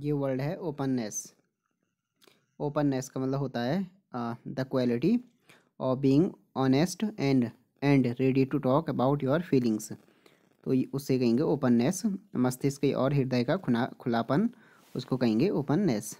ये वर्ड है openness openness का मतलब होता है the quality of being honest and and ready to talk about your feelings तो उससे कहेंगे ओपननेस मस्तिष्क और हृदय का खुना खुलापन उसको कहेंगे ओपननेस